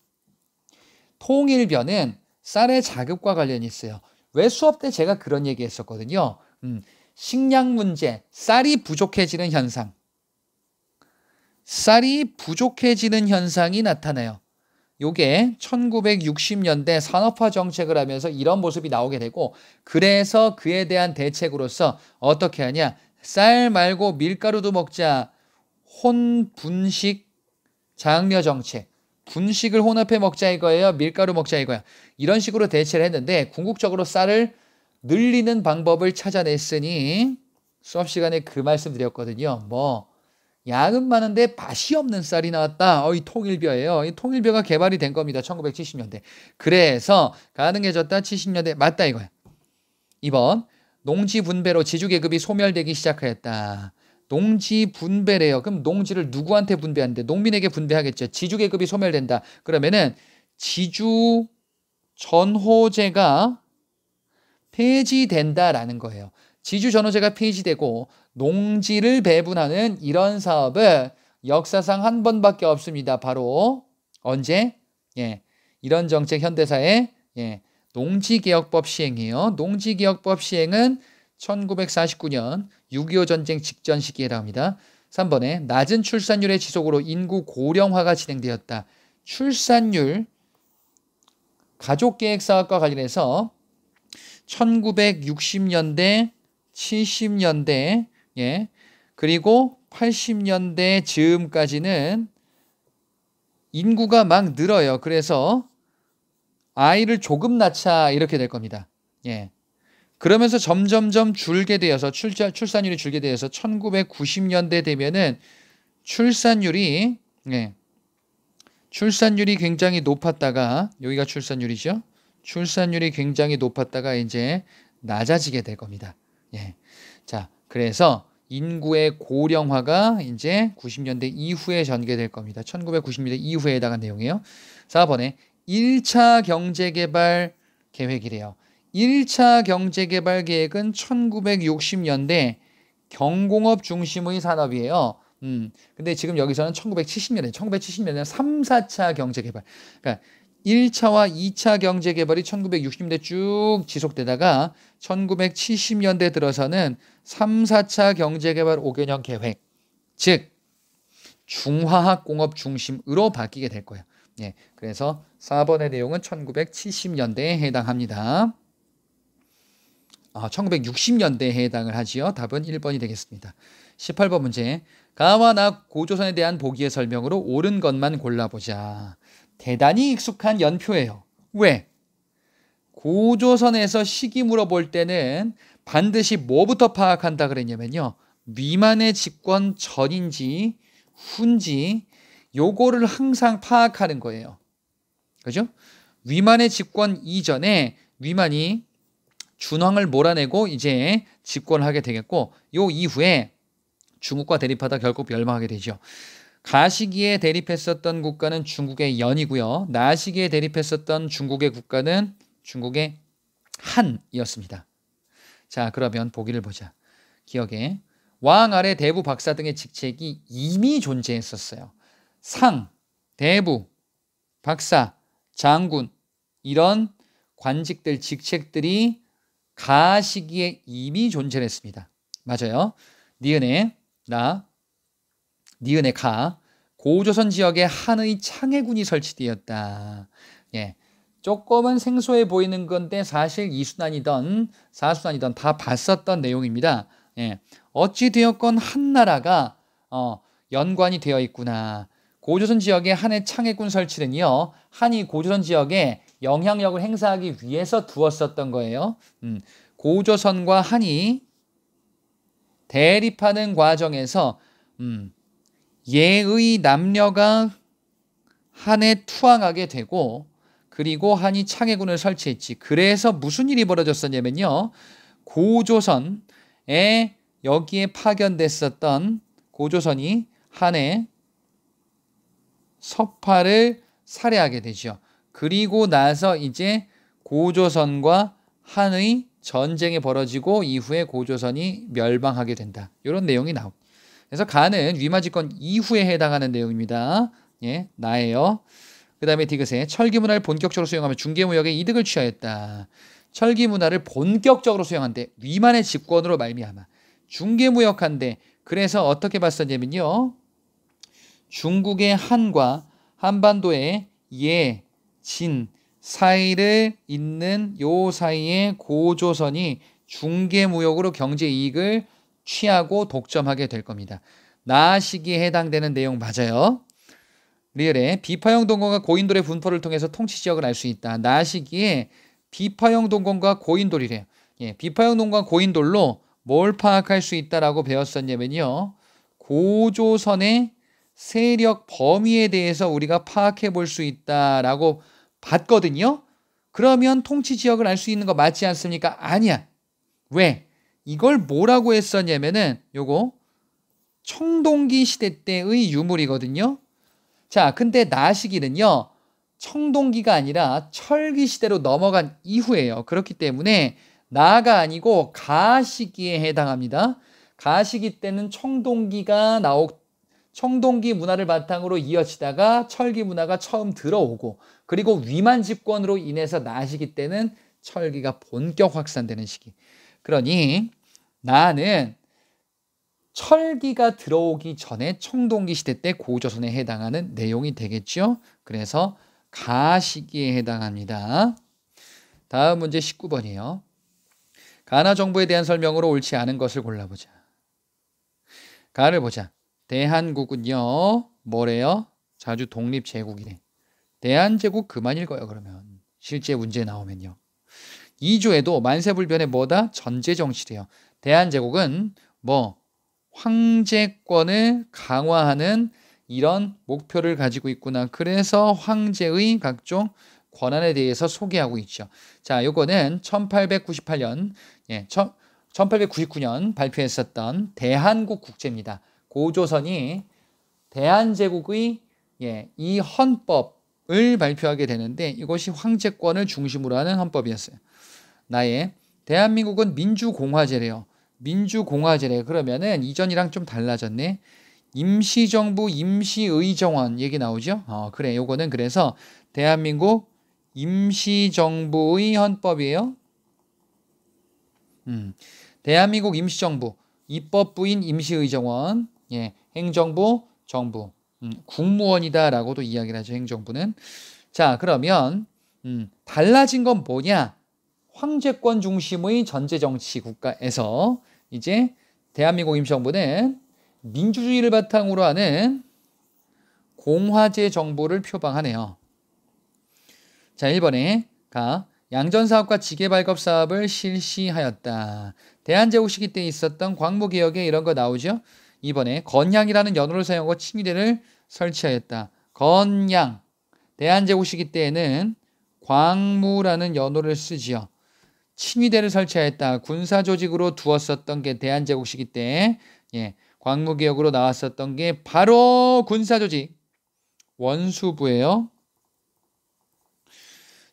통일벼는 쌀의 자급과 관련이 있어요. 왜 수업 때 제가 그런 얘기 했었거든요. 음, 식량 문제, 쌀이 부족해지는 현상. 쌀이 부족해지는 현상이 나타나요. 요게 1960년대 산업화 정책을 하면서 이런 모습이 나오게 되고 그래서 그에 대한 대책으로서 어떻게 하냐 쌀 말고 밀가루도 먹자 혼분식 장려 정책. 분식을 혼합해 먹자 이거예요. 밀가루 먹자 이거야. 이런 식으로 대체를 했는데 궁극적으로 쌀을 늘리는 방법을 찾아냈으니 수업 시간에 그 말씀 드렸거든요. 뭐 양은 많은데 밭이 없는 쌀이 나왔다. 어, 이 통일벼예요. 이 통일벼가 개발이 된 겁니다. 1970년대. 그래서 가능해졌다. 70년대. 맞다 이거야. 2번. 농지 분배로 지주계급이 소멸되기 시작하였다. 농지 분배래요. 그럼 농지를 누구한테 분배하는데 농민에게 분배하겠죠. 지주 계급이 소멸된다. 그러면은 지주 전호제가 폐지된다라는 거예요. 지주 전호제가 폐지되고 농지를 배분하는 이런 사업은 역사상 한 번밖에 없습니다. 바로 언제? 예. 이런 정책 현대사의 예. 농지개혁법 시행이에요. 농지개혁법 시행은 1949년 6.25 전쟁 직전 시기에라 합니다. 3번에 낮은 출산율의 지속으로 인구 고령화가 진행되었다. 출산율 가족계획사업과 관련해서 1960년대, 70년대, 예, 그리고 80년대 즈음까지는 인구가 막 늘어요. 그래서 아이를 조금 낳자 이렇게 될 겁니다. 예. 그러면서 점점점 줄게 되어서 출자, 출산율이 줄게 되어서 1990년대 되면은 출산율이 네. 출산율이 굉장히 높았다가 여기가 출산율이죠. 출산율이 굉장히 높았다가 이제 낮아지게 될 겁니다. 예. 자, 그래서 인구의 고령화가 이제 90년대 이후에 전개될 겁니다. 1990년대 이후에 해당한 내용이에요. 4번에 1차 경제개발 계획이래요. 1차 경제개발 계획은 1960년대 경공업 중심의 산업이에요. 음, 근데 지금 여기서는 1970년대, 1970년대 3, 4차 경제개발. 그러니까 1차와 2차 경제개발이 1960년대 쭉 지속되다가 1970년대 들어서는 3, 4차 경제개발 5개년 계획, 즉 중화학 공업 중심으로 바뀌게 될 거예요. 예, 그래서 4번의 내용은 1970년대에 해당합니다. 1960년대에 아, 해당을 하지요. 답은 1번이 되겠습니다. 18번 문제. 가와 나 고조선에 대한 보기의 설명으로 옳은 것만 골라보자. 대단히 익숙한 연표예요. 왜? 고조선에서 시기 물어볼 때는 반드시 뭐부터 파악한다 그랬냐면요. 위만의 집권 전인지 훈지 요거를 항상 파악하는 거예요. 그죠? 위만의 집권 이전에 위만이 준왕을 몰아내고 이제 집권하게 을 되겠고 요 이후에 중국과 대립하다 결국 멸망하게 되죠. 가시기에 대립했었던 국가는 중국의 연이고요. 나시기에 대립했었던 중국의 국가는 중국의 한이었습니다. 자, 그러면 보기를 보자. 기억에 왕 아래 대부 박사 등의 직책이 이미 존재했었어요. 상, 대부, 박사, 장군 이런 관직들 직책들이 가시기에 이미 존재했습니다. 맞아요. 니은의나니은의가 고조선 지역에 한의 창해군이 설치되었다. 예. 조금은 생소해 보이는 건데 사실 이순환이던사순환이던다 봤었던 내용입니다. 예. 어찌 되었건 한 나라가 어, 연관이 되어 있구나. 고조선 지역에 한의 창해군 설치는요. 한이 고조선 지역에 영향력을 행사하기 위해서 두었었던 거예요. 음, 고조선과 한이 대립하는 과정에서 음, 예의 남녀가 한에 투항하게 되고 그리고 한이 창해군을 설치했지. 그래서 무슨 일이 벌어졌었냐면요. 고조선에 여기에 파견됐었던 고조선이 한의 서파를 살해하게 되죠. 그리고 나서 이제 고조선과 한의 전쟁이 벌어지고 이후에 고조선이 멸망하게 된다. 이런 내용이 나옵니다. 그래서 가는 위마집권 이후에 해당하는 내용입니다. 예, 나예요. 그 다음에 디귿에 철기 문화를 본격적으로 수용하며 중개 무역에 이득을 취하였다. 철기 문화를 본격적으로 수용한데 위만의 집권으로 말미암아 중개 무역한데 그래서 어떻게 봤었냐면요. 중국의 한과 한반도의 예, 진 사이를 잇는 요 사이에 고조선이 중개무역으로 경제 이익을 취하고 독점하게 될 겁니다. 나 시기에 해당되는 내용 맞아요. 리얼의 비파형 동건과 고인돌의 분포를 통해서 통치 지역을 알 수 있다. 나 시기에 비파형 동건과 고인돌이래요. 예, 비파형 동건과 고인돌로 뭘 파악할 수 있다라고 배웠었냐면요. 고조선의 세력 범위에 대해서 우리가 파악해 볼 수 있다라고 봤거든요. 그러면 통치 지역을 알 수 있는 거 맞지 않습니까? 아니야. 왜? 이걸 뭐라고 했었냐면은 요거 청동기 시대 때의 유물이거든요. 자, 근데 나시기는요. 청동기가 아니라 철기 시대로 넘어간 이후에요 그렇기 때문에 나가 아니고 가시기에 해당합니다. 가시기 때는 청동기가 나오 청동기 문화를 바탕으로 이어지다가 철기 문화가 처음 들어오고 그리고 위만 집권으로 인해서 나시기 때는 철기가 본격 확산되는 시기. 그러니 나는 철기가 들어오기 전에 청동기 시대 때 고조선에 해당하는 내용이 되겠죠. 그래서 가시기에 해당합니다. 다음 문제 19번이에요. 가나 정부에 대한 설명으로 옳지 않은 것을 골라보자. 가를 보자. 대한국은요. 뭐래요? 자주 독립제국이래 대한제국 그만 읽어요 그러면 실제 문제 나오면요. 2조에도 만세불변의 뭐다? 전제정치래요. 대한제국은 뭐 황제권을 강화하는 이런 목표를 가지고 있구나. 그래서 황제의 각종 권한에 대해서 소개하고 있죠. 자, 요거는 1898년, 예, 1899년 발표했었던 대한국 국제입니다. 고조선이 대한제국의 예, 이 헌법 헌법을 발표하게 되는데 이것이 황제권을 중심으로 하는 헌법이었어요. 나의 대한민국은 민주공화제래요. 민주공화제래. 그러면은 이전이랑 좀 달라졌네. 임시정부 임시의정원 얘기 나오죠? 어, 그래. 요거는 그래서 대한민국 임시정부의 헌법이에요. 음. 대한민국 임시정부 입법부인 임시의정원 예. 행정부 정부 음, 국무원이다라고도 이야기를 하죠. 행정부는. 자, 그러면 음, 달라진 건 뭐냐? 황제권 중심의 전제 정치 국가에서 이제 대한민국 임시정부는 민주주의를 바탕으로 하는 공화제 정부를 표방하네요. 자, 1번에 가 양전사업과 지게발급사업을 실시하였다. 대한제국시기 때 있었던 광무개혁에 이런 거 나오죠? 이번에 건양이라는 연호를 사용하고 칭의례를 설치하였다. 건양. 대한제국 시기 때에는 광무라는 연호를 쓰지요. 칭위대를 설치하였다. 군사 조직으로 두었었던 게 대한제국 시기 때 예, 광무 개혁으로 나왔었던 게 바로 군사 조직 원수부예요.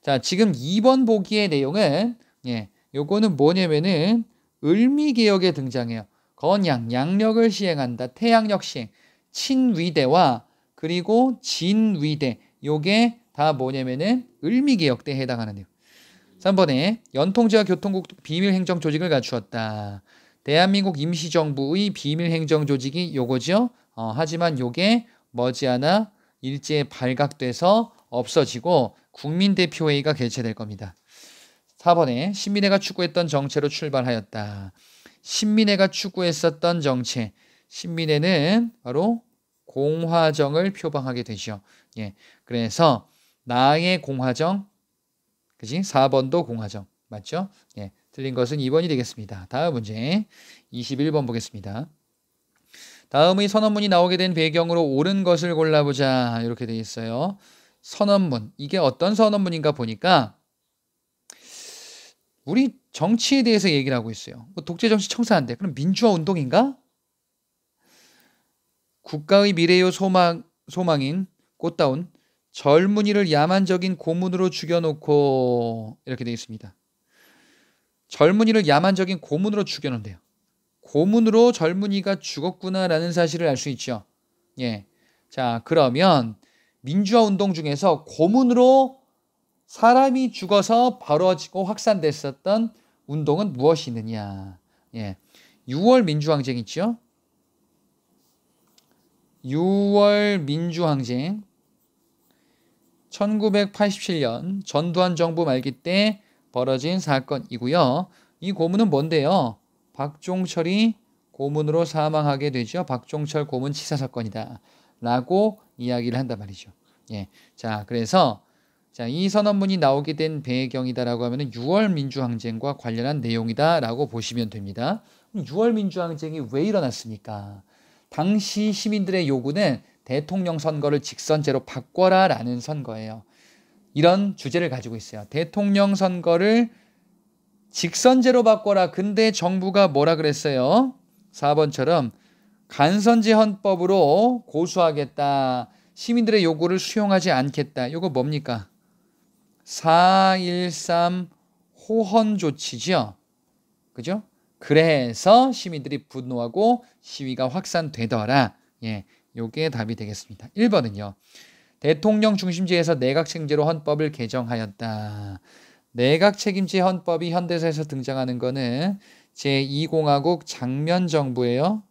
자, 지금 2번 보기의 내용은 예, 요거는 뭐냐면은 을미 개혁에 등장해요. 건양, 양력을 시행한다. 태양력 시행, 친위대와 그리고 진위대. 요게 다 뭐냐면은 을미개혁대에 해당하는 내용. 3번에 연통제와 교통국 비밀행정조직을 갖추었다. 대한민국 임시정부의 비밀행정조직이 요거죠. 어, 하지만 요게 머지않아 일제에 발각돼서 없어지고 국민대표회의가 개최될 겁니다. 4번에 신민회가 추구했던 정체로 출발하였다. 신민회가 추구했었던 정책. 신민회는 바로 공화정을 표방하게 되죠. 예. 그래서 나의 공화정. 그지? 4번도 공화정. 맞죠? 예. 틀린 것은 2번이 되겠습니다. 다음 문제 21번 보겠습니다. 다음의 선언문이 나오게 된 배경으로 옳은 것을 골라보자 이렇게 되어 있어요. 선언문 이게 어떤 선언문인가 보니까 우리 정치에 대해서 얘기를 하고 있어요. 뭐 독재 정치 청산한데 그럼 민주화 운동인가? 국가의 미래요 소망 소망인 꽃다운 젊은이를 야만적인 고문으로 죽여놓고 이렇게 되어 있습니다. 젊은이를 야만적인 고문으로 죽여놓는데요. 고문으로 젊은이가 죽었구나라는 사실을 알 수 있죠. 예. 자, 그러면 민주화 운동 중에서 고문으로 사람이 죽어서 벌어지고 확산됐었던 운동은 무엇이 느냐 예. 6월 민주항쟁 있죠? 6월 민주항쟁 1987년 전두환 정부 말기 때 벌어진 사건이고요. 이 고문은 뭔데요? 박종철이 고문으로 사망하게 되죠. 박종철 고문 치사 사건이다. 라고 이야기를 한단 말이죠. 예. 자, 그래서 자, 이 선언문이 나오게 된 배경이다라고 하면은 6월 민주항쟁과 관련한 내용이다라고 보시면 됩니다. 6월 민주항쟁이 왜 일어났습니까? 당시 시민들의 요구는 대통령 선거를 직선제로 바꿔라라는 선거예요. 이런 주제를 가지고 있어요. 대통령 선거를 직선제로 바꿔라. 근데 정부가 뭐라 그랬어요? 4번처럼 간선제 헌법으로 고수하겠다. 시민들의 요구를 수용하지 않겠다. 이거 뭡니까? 4.13 호헌 조치죠. 그죠? 그래서 시민들이 분노하고 시위가 확산되더라. 예, 요게 답이 되겠습니다. 1번은요. 대통령 중심제에서 내각 책임제로 헌법을 개정하였다. 내각 책임제 헌법이 현대사에서 등장하는 거는 제2공화국 장면 정부예요.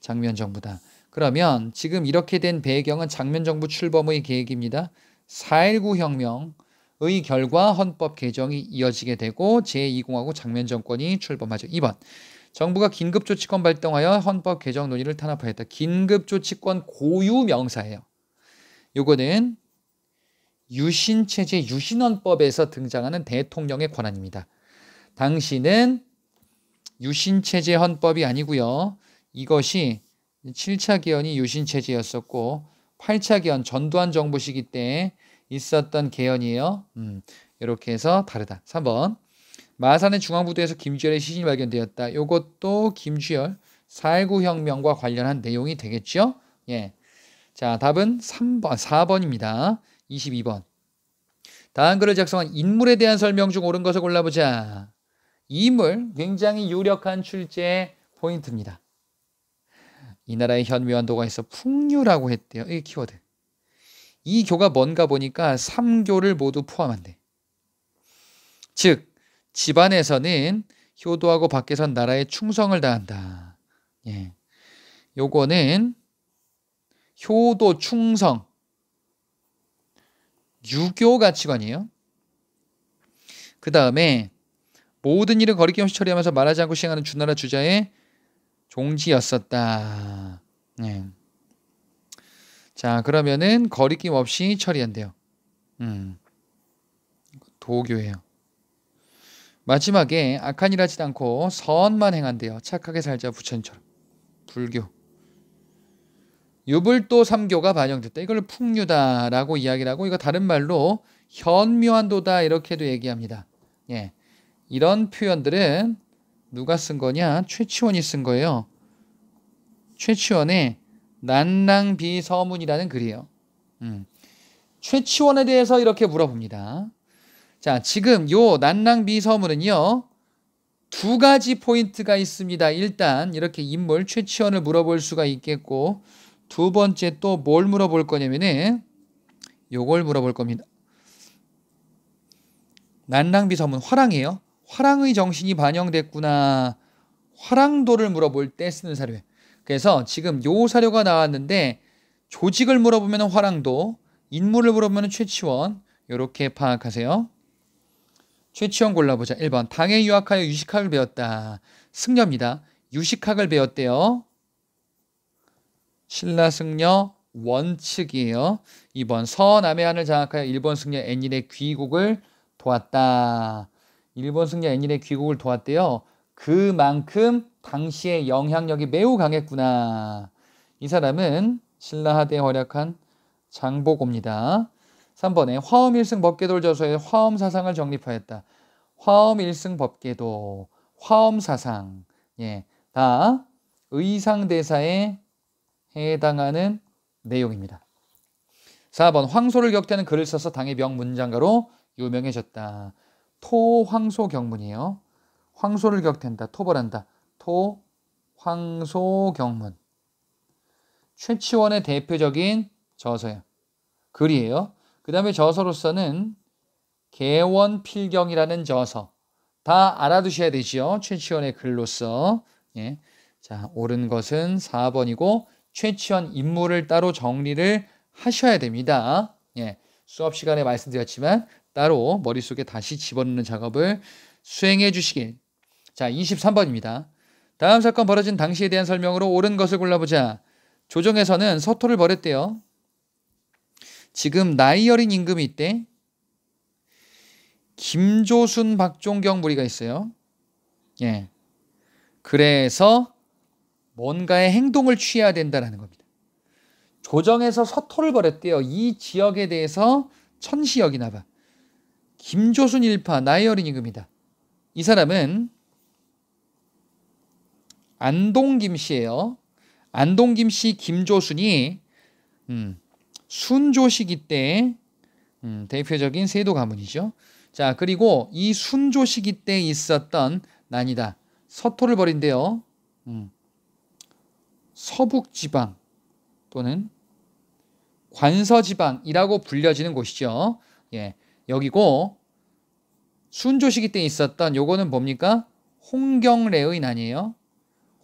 장면 정부다. 그러면 지금 이렇게 된 배경은 장면 정부 출범의 계획입니다. 4.19 혁명의 결과 헌법 개정이 이어지게 되고 제2공화국 장면 정권이 출범하죠. 2번. 정부가 긴급조치권 발동하여 헌법 개정 논의를 탄압하였다. 긴급조치권 고유 명사예요. 요거는 유신체제 유신헌법에서 등장하는 대통령의 권한입니다. 당시는 유신체제 헌법이 아니고요. 이것이 7차 개헌이 유신체제였었고 8차 개헌 전두환 정부 시기 때 있었던 개연이에요. 음, 이렇게 해서 다르다. 3번 마산의 중앙부두에서 김주열의 시신이 발견되었다. 요것도 김주열 4.19 혁명과 관련한 내용이 되겠죠. 예. 자, 답은 3번, 4번입니다. 22번. 다음 글을 작성한 인물에 대한 설명 중 옳은 것을 골라보자. 인물, 굉장히 유력한 출제 포인트입니다. 이 나라의 현미환도가 있어 풍류라고 했대요. 이 키워드. 이 교가 뭔가 보니까 3교를 모두 포함한대. 즉 집안에서는 효도하고 밖에선 나라에 충성을 다한다. 예. 요거는 효도 충성 유교 가치관이에요. 그 다음에 모든 일을 거리낌 없이 처리하면서 말하지 않고 시행하는 주나라 주자의 종지였었다. 예. 자, 그러면은 거리낌 없이 처리한대요. 음. 도교예요. 마지막에 악한이 하지 않고 선만 행한대요. 착하게 살자 부처님처럼. 불교. 유불도 삼교가 반영됐다. 이걸 풍류다라고 이야기 하고 이거 다른 말로 현묘한도다 이렇게도 얘기합니다. 예. 이런 표현들은 누가 쓴 거냐? 최치원이 쓴 거예요. 최치원의 난랑비서문이라는 글이에요. 음. 최치원에 대해서 이렇게 물어봅니다. 자, 지금 요 난랑비서문은요. 두 가지 포인트가 있습니다. 일단 이렇게 인물 최치원을 물어볼 수가 있겠고 두 번째 또 뭘 물어볼 거냐면은 요걸 물어볼 겁니다. 난랑비 서문 화랑이에요. 화랑의 정신이 반영됐구나. 화랑도를 물어볼 때 쓰는 사료예요. 그래서 지금 요 사료가 나왔는데 조직을 물어보면 화랑도, 인물을 물어보면 최치원 이렇게 파악하세요. 최치원 골라보자. 1번 당에 유학하여 유식학을 배웠다. 승려입니다. 유식학을 배웠대요. 신라 승려 원칙이에요. 2번 서남의한을 장악하여 일본 승려 엔일의 귀국을 도왔다. 일본 승려 엔일의 귀국을 도왔대요. 그만큼 당시의 영향력이 매우 강했구나. 이 사람은 신라하대에 활약한 장보고입니다. 3번에 화엄 일승 법계돌 저서해 화엄 사상을 정립하였다. 화엄 일승 법계도, 화엄 사상, 예, 다 의상 대사에 해당하는 내용입니다. 4번 황소를 격대는 글을 써서 당의 명문장가로 유명해졌다. 토황소 경문이에요. 황소를 격댄다, 토벌한다. 초 황소경문 최치원의 대표적인 저서예요. 글이에요. 그 다음에 저서로서는 개원필경이라는 저서 다 알아두셔야 되지 최치원의 글로서 예. 자 옳은 것은 4번이고 최치원 인물을 따로 정리를 하셔야 됩니다. 예. 수업 시간에 말씀드렸지만 따로 머릿속에 다시 집어넣는 작업을 수행해 주시길. 자, 23번입니다. 다음 사건 벌어진 당시에 대한 설명으로 옳은 것을 골라보자. 조정에서는 서토를 벌였대요. 지금 나이 어린 임금이 있대. 김조순, 박종경 무리가 있어요. 예. 그래서 뭔가의 행동을 취해야 된다라는 겁니다. 조정에서 서토를 벌였대요. 이 지역에 대해서 천시역이나 봐. 김조순 일파 나이 어린 임금이다. 이 사람은 안동 김씨예요. 안동 김씨 김조순이 음, 순조시기 때 음, 대표적인 세도 가문이죠. 자 그리고 이 순조시기 때 있었던 난이다. 서토를 벌인데요. 음, 서북지방 또는 관서지방이라고 불려지는 곳이죠. 예, 여기고 순조시기 때 있었던 요거는 뭡니까? 홍경래의 난이에요.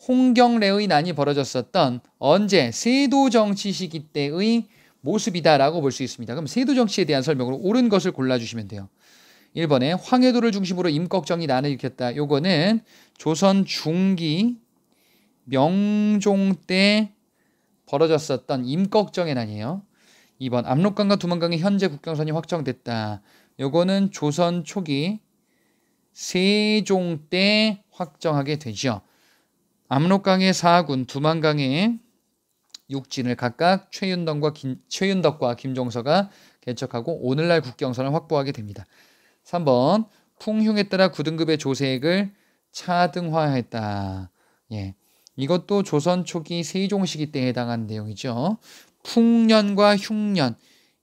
홍경래의 난이 벌어졌었던 언제 세도 정치 시기 때의 모습이다라고 볼 수 있습니다. 그럼 세도 정치에 대한 설명으로 옳은 것을 골라주시면 돼요. 1번에 황해도를 중심으로 임꺽정이 난을 일으켰다. 요거는 조선 중기 명종 때 벌어졌었던 임꺽정의 난이에요. 2번 압록강과 두만강의 현재 국경선이 확정됐다. 요거는 조선 초기 세종 때 확정하게 되죠. 압록강의 사군, 두만강의 육진을 각각 최윤덕과 김, 최윤덕과 김종서가 개척하고 오늘날 국경선을 확보하게 됩니다. 3번 풍흉에 따라 9등급의 조세액을 차등화했다. 예. 이것도 조선 초기 세종 시기 때에 해당하는 내용이죠. 풍년과 흉년,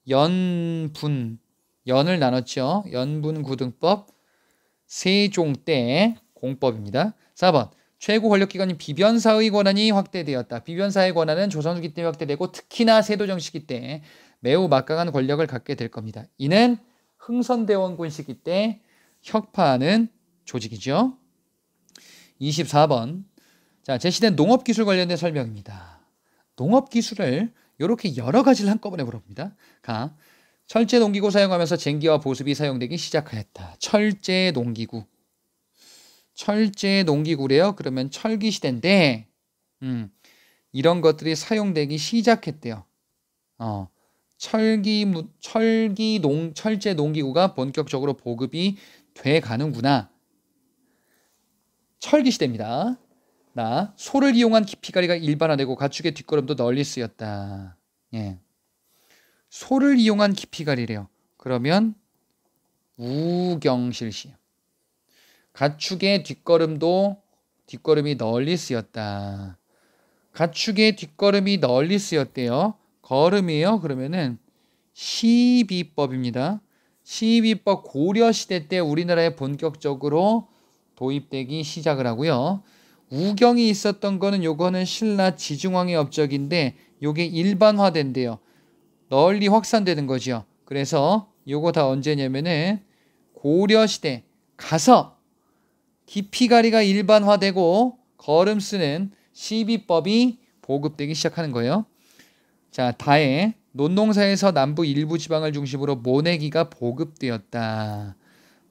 연분, 연을 나눴죠. 연분 구등법 세종 때 공법입니다. 4번 최고 권력기관인 비변사의 권한이 확대되었다. 비변사의 권한은 조선후기 때 확대되고 특히나 세도정시기 때 매우 막강한 권력을 갖게 될 겁니다. 이는 흥선대원군 시기 때 혁파하는 조직이죠. 24번. 자, 제시된 농업기술 관련된 설명입니다. 농업기술을 이렇게 여러 가지를 한꺼번에 물어봅니다. 가. 철제 농기구 사용하면서 쟁기와 보습이 사용되기 시작하였다. 철제 농기구. 철제 농기구래요. 그러면 철기 시대인데 음, 이런 것들이 사용되기 시작했대요. 어, 철기 철기 농 철제 농기구가 본격적으로 보급이 돼 가는구나. 철기 시대입니다. 나 소를 이용한 깊이가리가 일반화되고 가축의 뒷걸음도 널리 쓰였다. 예. 소를 이용한 깊이가리래요. 그러면 우경실시. 요 가축의 뒷걸음도 뒷걸음이 널리 쓰였다. 가축의 뒷걸음이 널리 쓰였대요. 걸음이에요. 그러면은 시비법입니다. 시비법 고려시대 때 우리나라에 본격적으로 도입되기 시작을 하고요. 우경이 있었던 거는 요거는 신라 지중왕의 업적인데 요게 일반화된대요. 널리 확산되는 거지요. 그래서 요거 다 언제냐면은 고려시대 가서 깊이가리가 일반화되고 걸음 쓰는 시비법이 보급되기 시작하는 거예요. 자, 다에 논농사에서 남부 일부 지방을 중심으로 모내기가 보급되었다.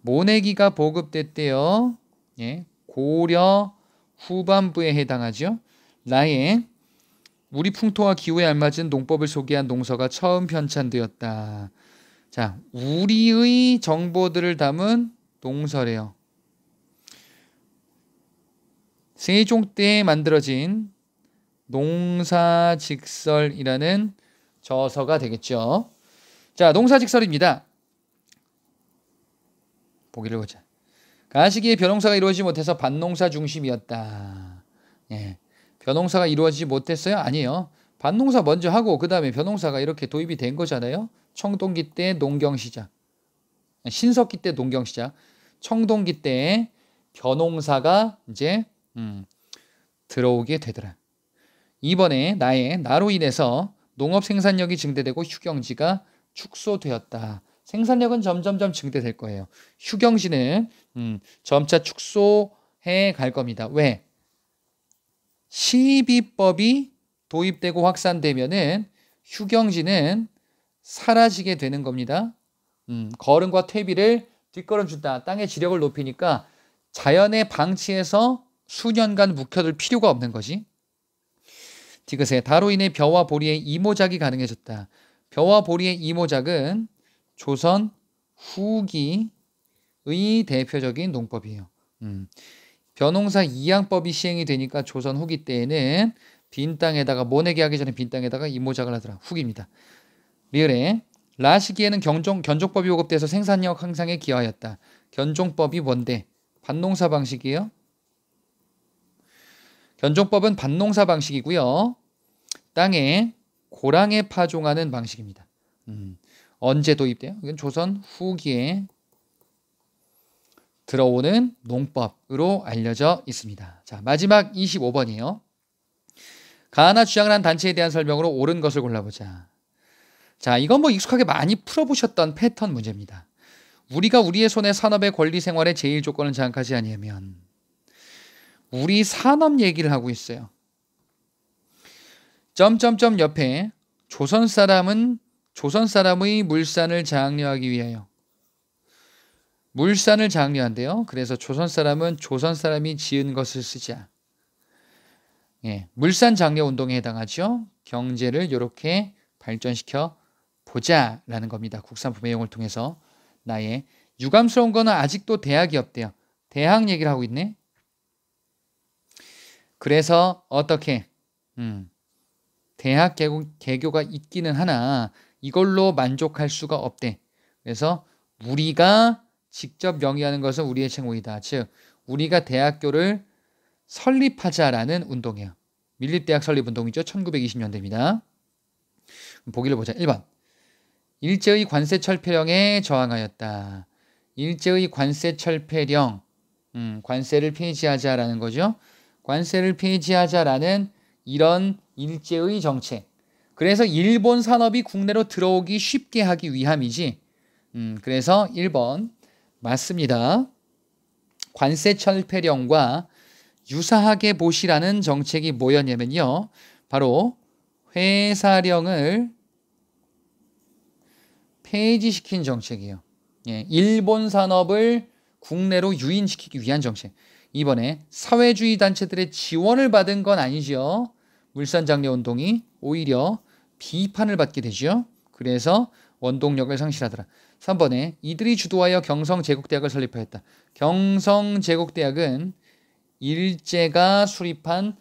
모내기가 보급됐대요. 예, 고려 후반부에 해당하죠. 라에 우리 풍토와 기후에 알맞은 농법을 소개한 농서가 처음 편찬되었다. 자, 우리의 정보들을 담은 농서래요. 세종 때 만들어진 농사직설이라는 저서가 되겠죠. 자, 농사직설입니다. 보기를 보자. 가시기에 벼농사가 이루어지지 못해서 반농사 중심이었다. 예. 벼농사가 이루어지지 못했어요? 아니에요. 반농사 먼저 하고 그다음에 벼농사가 이렇게 도입이 된 거잖아요. 청동기 때 농경 시작. 신석기 때 농경 시작. 청동기 때벼농사가 이제 음, 들어오게 되더라. 이번에 나의 나로 인해서 농업 생산력이 증대되고 휴경지가 축소되었다. 생산력은 점점점 증대될 거예요. 휴경지는 음, 점차 축소해 갈 겁니다. 왜? 시비법이 도입되고 확산되면은 휴경지는 사라지게 되는 겁니다. 음, 걸음과 퇴비를 뒷걸음 준다. 땅의 지력을 높이니까 자연의 방치에서 수년간 묵혀둘 필요가 없는 거지. 디귿에 다로 인해 벼와 보리의 이모작이 가능해졌다. 벼와 보리의 이모작은 조선 후기의 대표적인 농법이에요. 음. 벼농사 이양법이 시행이 되니까 조선 후기 때에는 빈 땅에다가 모내기 하기 전에 빈 땅에다가 이모작을 하더라. 후기입니다. 리을에 라 시기에는 견종, 견종법이 보급돼서 생산력 향상에 기여하였다. 견종법이 뭔데? 반농사 방식이에요. 견종법은 반농사 방식이고요. 땅에 고랑에 파종하는 방식입니다. 음, 언제 도입돼요? 이건 조선 후기에 들어오는 농법으로 알려져 있습니다. 자, 마지막 25번이에요. 가나 주장을 한 단체에 대한 설명으로 옳은 것을 골라보자. 자, 이건 뭐 익숙하게 많이 풀어보셨던 패턴 문제입니다. 우리가 우리의 손에 산업의 권리 생활의 제일 조건을 장악하지 아니하면 우리 산업 얘기를 하고 있어요. 점점점 옆에 조선 사람은 조선 사람의 물산을 장려하기 위하여 물산을 장려한대요. 그래서 조선 사람은 조선 사람이 지은 것을 쓰자. 예, 물산 장려 운동에 해당하죠. 경제를 이렇게 발전시켜 보자라는 겁니다. 국산품 애용을 통해서 나의 유감스러운 거는 아직도 대학이 없대요. 대학 얘기를 하고 있네. 그래서 어떻게 음, 대학 개교, 개교가 있기는 하나 이걸로 만족할 수가 없대. 그래서 우리가 직접 명의하는 것은 우리의 책무이다. 즉 우리가 대학교를 설립하자라는 운동이야 밀립대학 설립 운동이죠. 1920년대입니다. 보기를 보자. 1번. 일제의 관세 철폐령에 저항하였다. 일제의 관세 철폐령, 음, 관세를 폐지하자라는 거죠. 관세를 폐지하자라는 이런 일제의 정책. 그래서 일본 산업이 국내로 들어오기 쉽게 하기 위함이지. 음, 그래서 1번 맞습니다. 관세 철폐령과 유사하게 보시라는 정책이 뭐였냐면요. 바로 회사령을 폐지시킨 정책이에요. 예, 일본 산업을 국내로 유인시키기 위한 정책. 이번에 사회주의 단체들의 지원을 받은 건 아니지요. 물산장려운동이 오히려 비판을 받게 되지요. 그래서 원동력을 상실하더라. 3번에 이들이 주도하여 경성제국대학을 설립하였다. 경성제국대학은 일제가 수립한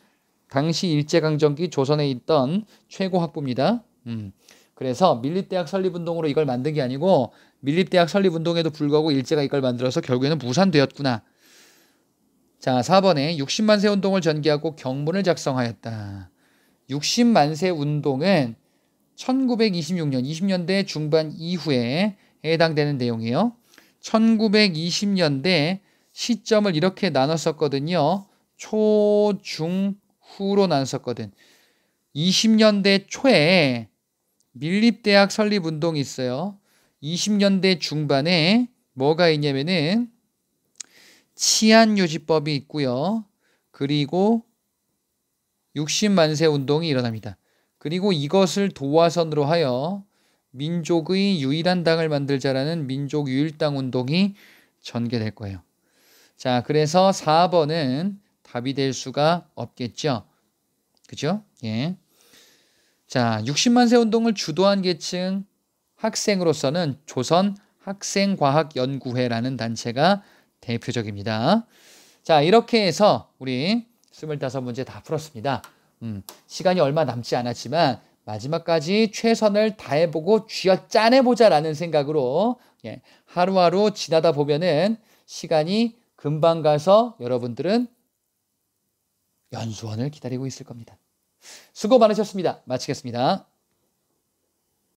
당시 일제강점기 조선에 있던 최고 학부입니다. 음. 그래서 밀립대학 설립운동으로 이걸 만든 게 아니고 밀립대학 설립운동에도 불구하고 일제가 이걸 만들어서 결국에는 무산되었구나. 자, 4번에 60만세 운동을 전개하고 경문을 작성하였다. 60만세 운동은 1926년 20년대 중반 이후에 해당되는 내용이에요. 1920년대 시점을 이렇게 나눴었거든요. 초, 중, 후로 나눴었거든. 20년대 초에 밀립대학 설립 운동이 있어요. 20년대 중반에 뭐가 있냐면은 치안유지법이 있고요. 그리고 60만세 운동이 일어납니다. 그리고 이것을 도화선으로 하여 민족의 유일한 당을 만들자라는 민족 유일당 운동이 전개될 거예요. 자, 그래서 4번은 답이 될 수가 없겠죠. 그죠? 예. 자, 60만세 운동을 주도한 계층 학생으로서는 조선 학생과학연구회라는 단체가 대표적입니다. 자, 이렇게 해서 우리 25문제 다 풀었습니다. 음, 시간이 얼마 남지 않았지만 마지막까지 최선을 다해보고 쥐어 짜내보자라는 생각으로 예, 하루하루 지나다 보면은 시간이 금방 가서 여러분들은 연수원을 기다리고 있을 겁니다. 수고 많으셨습니다. 마치겠습니다.